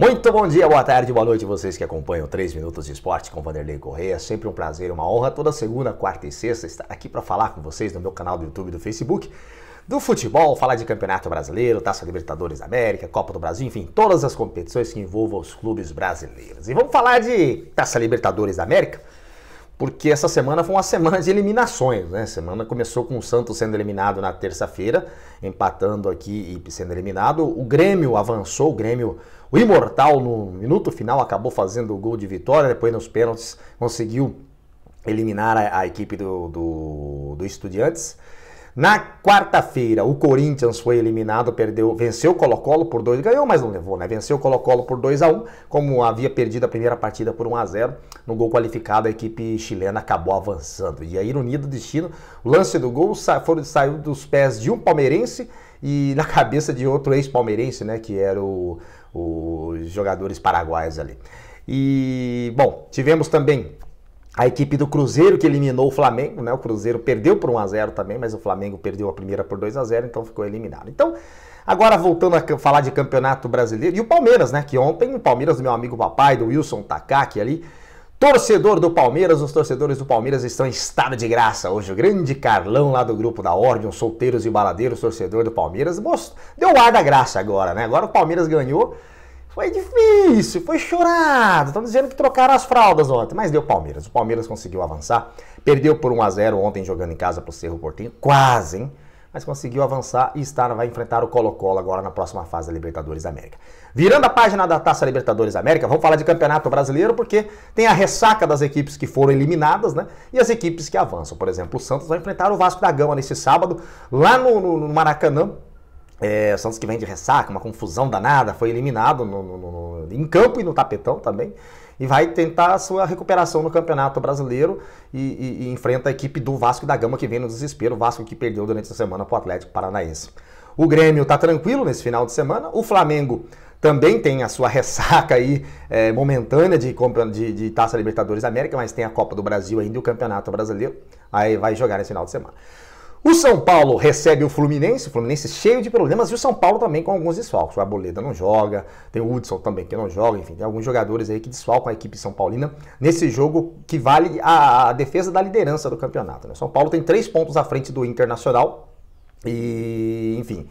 Muito bom dia, boa tarde, boa noite vocês que acompanham 3 Minutos de Esporte com Vanderlei Correia. Sempre um prazer, uma honra toda segunda, quarta e sexta estar aqui para falar com vocês no meu canal do YouTube e do Facebook do futebol, falar de Campeonato Brasileiro, Taça Libertadores da América, Copa do Brasil, enfim, todas as competições que envolvam os clubes brasileiros. E vamos falar de Taça Libertadores da América, porque essa semana foi uma semana de eliminações, né? A semana começou com o Santos sendo eliminado na terça-feira, empatando aqui e sendo eliminado. O Grêmio avançou, o Grêmio, o Imortal, no minuto final, acabou fazendo o gol de vitória, depois nos pênaltis conseguiu eliminar a, a equipe do, do, do Estudiantes. Na quarta-feira, o Corinthians foi eliminado, perdeu, venceu o Colo-Colo por 2, ganhou, mas não levou, né? Venceu o Colo-Colo por 2 a 1, um, como havia perdido a primeira partida por 1 a 0. No gol qualificado, a equipe chilena acabou avançando. E a ironia do destino, o lance do gol sa foi, saiu dos pés de um palmeirense e na cabeça de outro ex-palmeirense, né, que era o, os jogadores paraguaios ali. E, bom, tivemos também a equipe do Cruzeiro que eliminou o Flamengo, né? O Cruzeiro perdeu por 1 a 0 também, mas o Flamengo perdeu a primeira por 2 a 0, então ficou eliminado. Então, agora voltando a falar de Campeonato Brasileiro e o Palmeiras, né? Que ontem o Palmeiras do meu amigo papai, do Wilson Takaki ali, torcedor do Palmeiras, os torcedores do Palmeiras estão em estado de graça hoje. O grande Carlão lá do grupo da Ordem, solteiros e baladeiros, torcedor do Palmeiras, mostrou, deu ar da graça agora, né? Agora o Palmeiras ganhou foi difícil, foi chorado. Estão dizendo que trocaram as fraldas ontem, mas deu Palmeiras. O Palmeiras conseguiu avançar. Perdeu por 1 a 0 ontem jogando em casa para o Cerro Portinho. Quase, hein? Mas conseguiu avançar e está, vai enfrentar o Colo-Colo agora na próxima fase da Libertadores da América. Virando a página da Taça Libertadores da América, vamos falar de Campeonato Brasileiro porque tem a ressaca das equipes que foram eliminadas, né? E as equipes que avançam. Por exemplo, o Santos vai enfrentar o Vasco da Gama nesse sábado, lá no, no, no Maracanã, é, o Santos que vem de ressaca, uma confusão danada, foi eliminado no, no, no, em campo e no tapetão também. E vai tentar a sua recuperação no Campeonato Brasileiro e, e, e enfrenta a equipe do Vasco da Gama que vem no desespero. O Vasco que perdeu durante a semana para o Atlético Paranaense. O Grêmio está tranquilo nesse final de semana. O Flamengo também tem a sua ressaca aí é, momentânea de, de, de, Taça Libertadores América, mas tem a Copa do Brasil ainda e o Campeonato Brasileiro. Aí vai jogar nesse final de semana. O São Paulo recebe o Fluminense, o Fluminense é cheio de problemas, e o São Paulo também com alguns desfalques. O Arboleda não joga, tem o Hudson também que não joga, enfim, tem alguns jogadores aí que desfalcam a equipe São Paulina nesse jogo que vale a, a defesa da liderança do campeonato. Né? São Paulo tem três pontos à frente do Internacional e, enfim,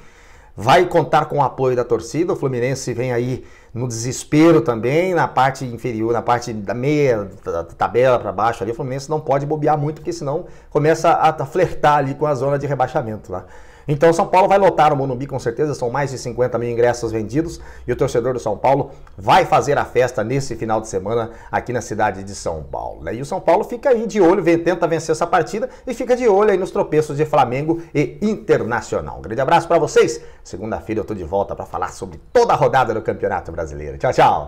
vai contar com o apoio da torcida. O Fluminense vem aí no desespero também, na parte inferior, na parte da meia da tabela para baixo ali. O Fluminense não pode bobear muito, porque senão começa a flertar ali com a zona de rebaixamento lá. Né? Então São Paulo vai lotar o Monumbi com certeza, são mais de 50 mil ingressos vendidos e o torcedor do São Paulo vai fazer a festa nesse final de semana aqui na cidade de São Paulo. Né? E o São Paulo fica aí de olho, vem, tenta vencer essa partida e fica de olho aí nos tropeços de Flamengo e Internacional. Um grande abraço para vocês, segunda-feira eu tô de volta para falar sobre toda a rodada do Campeonato Brasileiro. Tchau, tchau!